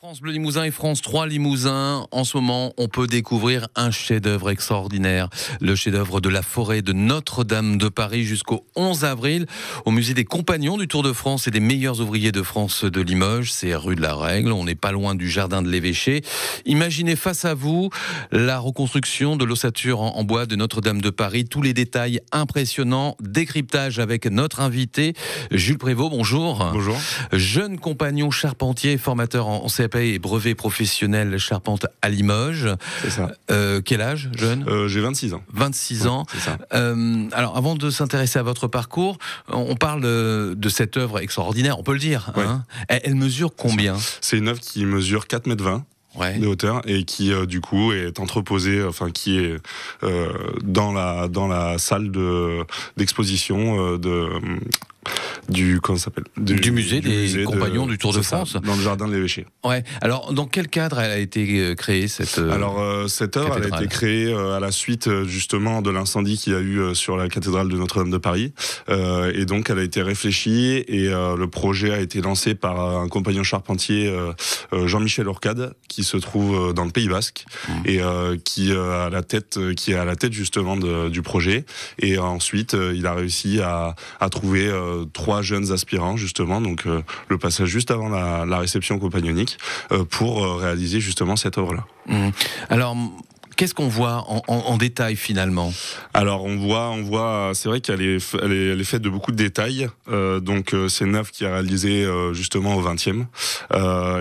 France Bleu Limousin et France 3 Limousin, en ce moment, on peut découvrir un chef-d'œuvre extraordinaire, le chef-d'œuvre de la forêt de Notre-Dame de Paris jusqu'au 11 avril au musée des Compagnons du Tour de France et des meilleurs ouvriers de France de Limoges, c'est rue de la Règle, on n'est pas loin du jardin de l'évêché. Imaginez face à vous la reconstruction de l'ossature en bois de Notre-Dame de Paris, tous les détails impressionnants, décryptage avec notre invité Jules Prévost, bonjour. Bonjour. Jeune compagnon charpentier, formateur en CM et brevet professionnel charpente à Limoges. Euh, quel âge, jeune euh, J'ai 26 ans. 26 ans. Euh, alors, avant de s'intéresser à votre parcours, on parle de cette œuvre extraordinaire, on peut le dire. Hein. elle, mesure combien C'est une œuvre qui mesure 4,20 mètres de hauteur et qui du coup est entreposée, enfin qui est dans la dans la salle de d'exposition de du comment s'appelle du, musée des compagnons du Tour de France dans le jardin de l'évêché. Ouais. Alors dans quel cadre elle a été euh, créée cette euh, Alors euh, cette œuvre a été créée à la suite justement de l'incendie qu'il y a eu sur la cathédrale de Notre-Dame de Paris et donc elle a été réfléchie et le projet a été lancé par un compagnon charpentier Jean-Michel Orcade qui se trouve dans le Pays Basque mmh. et qui à la tête qui est à la tête justement du projet et ensuite il a réussi à, à trouver trois jeunes aspirants justement, donc euh, le passage juste avant la, réception compagnonique euh, pour euh, réaliser justement cette œuvre-là. Mmh. Alors Qu'est-ce qu'on voit en, détail finalement Alors on voit, on voit, c'est vrai qu'elle est, elle est, faite de beaucoup de détails. donc c'est Neuf qui a réalisé justement au 20e,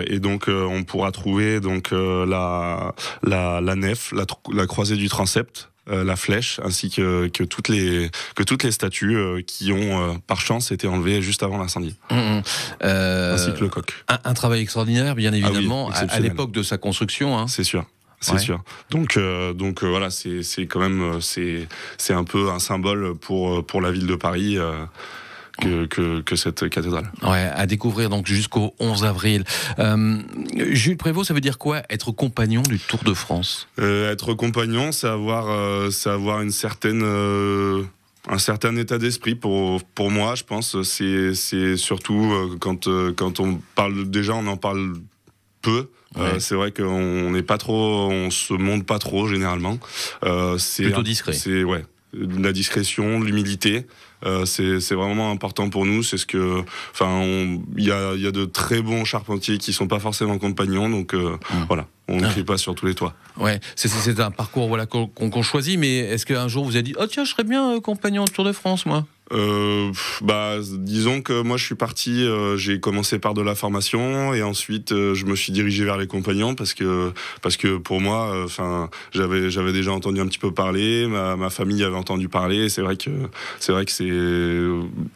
et donc on pourra trouver donc la, la, nef, la croisée du transept. Euh, la flèche ainsi que, toutes les que toutes les statues euh, qui ont euh, par chance été enlevées juste avant l'incendie. Mmh, mmh. ainsi que le coq. Un, travail extraordinaire, bien ah évidemment, à l'époque de sa construction. Hein. C'est sûr c'est sûr. Donc, donc voilà, c'est quand même c'est un peu un symbole pour, pour la ville de Paris que, cette cathédrale. Ouais, à découvrir donc jusqu'au 11 avril. Euh, Jules Prévost, ça veut dire quoi être compagnon du Tour de France euh, Être compagnon, c'est avoir, euh, avoir une certaine un certain état d'esprit pour, pour moi, je pense. C'est surtout quand, quand on parle déjà, on en parle peu. c'est vrai qu'on n'est pas trop, on se monte pas trop généralement. plutôt discret. C'est ouais, la discrétion, l'humilité. Euh, c'est vraiment important pour nous. C'est ce que, enfin, il y a, y a, de très bons charpentiers qui sont pas forcément compagnons, donc euh, mmh. voilà, on ne ah. crie pas sur tous les toits. Ouais, c'est un parcours voilà qu'on choisit. Mais est-ce qu'un jour vous avez dit, oh tiens, je serais bien euh, compagnon au Tour de France, moi euh, bah, disons que moi je suis parti, euh, j'ai commencé par de la formation et ensuite euh, je me suis dirigé vers les compagnons parce que parce que pour moi, euh, enfin j'avais j'avais déjà entendu un petit peu parler, ma, ma famille avait entendu parler. C'est vrai que c'est vrai que c'est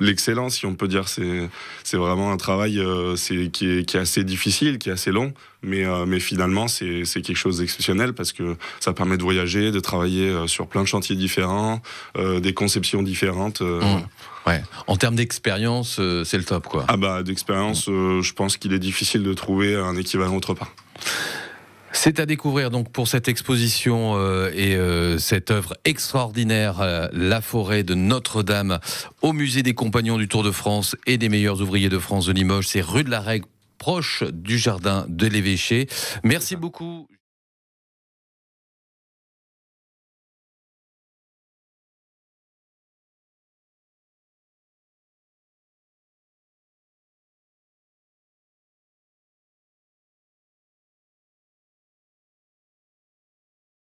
l'excellence, si on peut dire, c'est c'est vraiment un travail c'est qui est, qui est assez difficile, qui est assez long, mais mais finalement c'est c'est quelque chose d'exceptionnel parce que ça permet de voyager, de travailler sur plein de chantiers différents, des conceptions différentes. Mmh. Ouais. En termes d'expérience, euh, c'est le top, quoi. Ah bah d'expérience, euh, je pense qu'il est difficile de trouver un équivalent autre part. C'est à découvrir donc pour cette exposition euh, et cette œuvre extraordinaire, La forêt de Notre-Dame, au musée des compagnons du Tour de France et des meilleurs ouvriers de France de Limoges. C'est rue de la Règle, proche du jardin de l'évêché. Merci beaucoup.